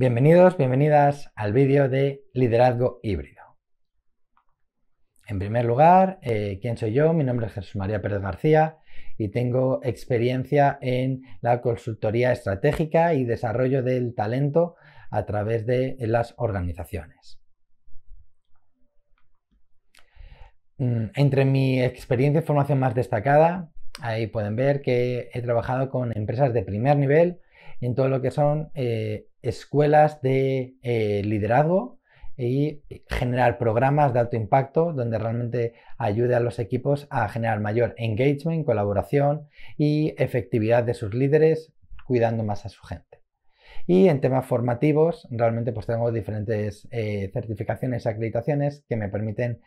Bienvenidos, bienvenidas al vídeo de liderazgo híbrido. En primer lugar, eh, ¿quién soy yo? Mi nombre es Jesús María Pérez García y tengo experiencia en la consultoría estratégica y desarrollo del talento a través de las organizaciones. Mm, entre mi experiencia y formación más destacada, ahí pueden ver que he trabajado con empresas de primer nivel, en todo lo que son eh, escuelas de eh, liderazgo y eh, generar programas de alto impacto donde realmente ayude a los equipos a generar mayor engagement, colaboración y efectividad de sus líderes, cuidando más a su gente. Y en temas formativos, realmente pues tengo diferentes certificaciones y acreditaciones que me permiten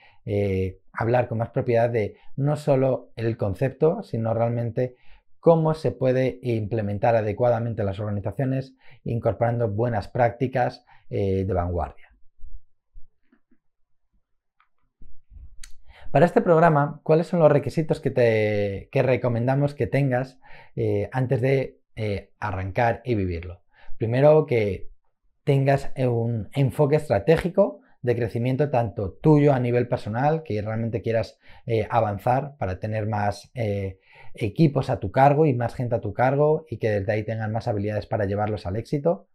hablar con más propiedad de no solo el concepto, sino realmente cómo se puede implementar adecuadamente las organizaciones incorporando buenas prácticas eh, de vanguardia. Para este programa, ¿cuáles son los requisitos que, te, recomendamos que tengas eh, antes de eh, arrancar y vivirlo? Primero, que tengas un enfoque estratégico de crecimiento tanto tuyo a nivel personal, que realmente quieras avanzar para tener más equipos a tu cargo y más gente a tu cargo y que desde ahí tengan más habilidades para llevarlos al éxito.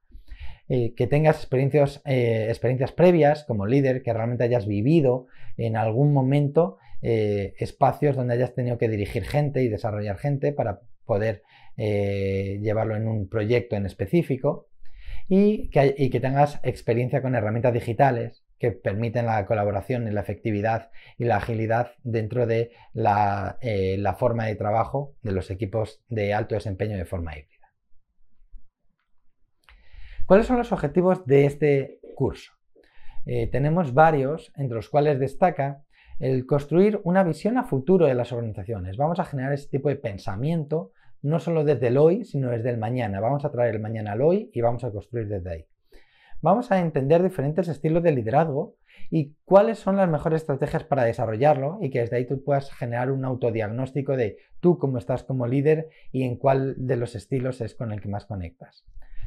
Eh, que tengas experiencias, eh, experiencias previas como líder, que realmente hayas vivido en algún momento eh, espacios donde hayas tenido que dirigir gente y desarrollar gente para poder llevarlo en un proyecto en específico y que tengas experiencia con herramientas digitales que permiten la colaboración y la efectividad y la agilidad dentro de eh, la, forma de trabajo de los equipos de alto desempeño de forma híbrida. ¿Cuáles son los objetivos de este curso? Eh, tenemos varios, entre los cuales destaca el construir una visión a futuro de las organizaciones. Vamos a generar ese tipo de pensamiento, no solo desde el hoy, sino desde el mañana. Vamos a traer el mañana al hoy y vamos a construir desde ahí vamos a entender diferentes estilos de liderazgo y cuáles son las mejores estrategias para desarrollarlo y que desde ahí tú puedas generar un autodiagnóstico de tú cómo estás como líder y en cuál de los estilos es con el que más conectas.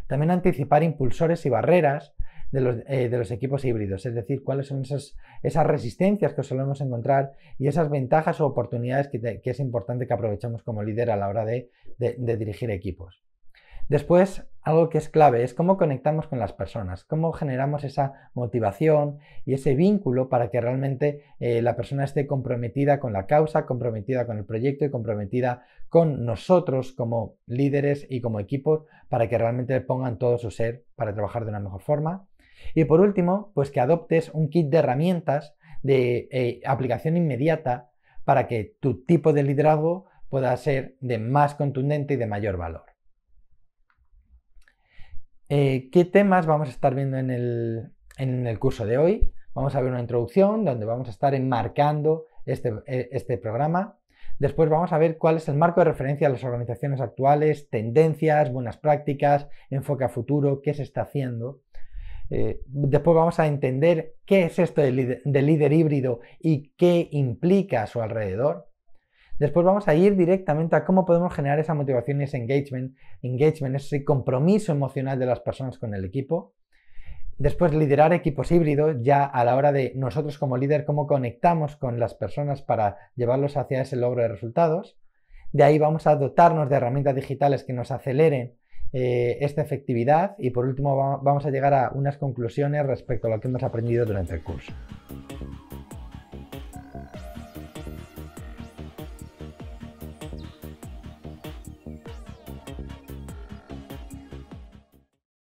También anticipar impulsores y barreras de los, eh, equipos híbridos, es decir, cuáles son esas resistencias que solemos encontrar y esas ventajas o oportunidades que, es importante que aprovechemos como líder a la hora de dirigir equipos. Después, algo que es clave es cómo conectamos con las personas, cómo generamos esa motivación y ese vínculo para que realmente eh, la persona esté comprometida con la causa, comprometida con el proyecto y comprometida con nosotros como líderes y como equipo para que realmente pongan todo su ser para trabajar de una mejor forma. Y por último, pues que adoptes un kit de herramientas de eh, aplicación inmediata para que tu tipo de liderazgo pueda ser de más contundente y de mayor valor. Eh, ¿Qué temas vamos a estar viendo en el, curso de hoy? Vamos a ver una introducción donde vamos a estar enmarcando este, eh, este programa. Después vamos a ver cuál es el marco de referencia de las organizaciones actuales, tendencias, buenas prácticas, enfoque a futuro, qué se está haciendo. Eh, después vamos a entender qué es esto del de líder, híbrido y qué implica a su alrededor. Después vamos a ir directamente a cómo podemos generar esa motivación y ese engagement, engagement, ese compromiso emocional de las personas con el equipo. Después liderar equipos híbridos, ya a la hora de nosotros como líder, cómo conectamos con las personas para llevarlos hacia ese logro de resultados. De ahí vamos a dotarnos de herramientas digitales que nos aceleren eh, esta efectividad y por último vamos a llegar a unas conclusiones respecto a lo que hemos aprendido durante el curso.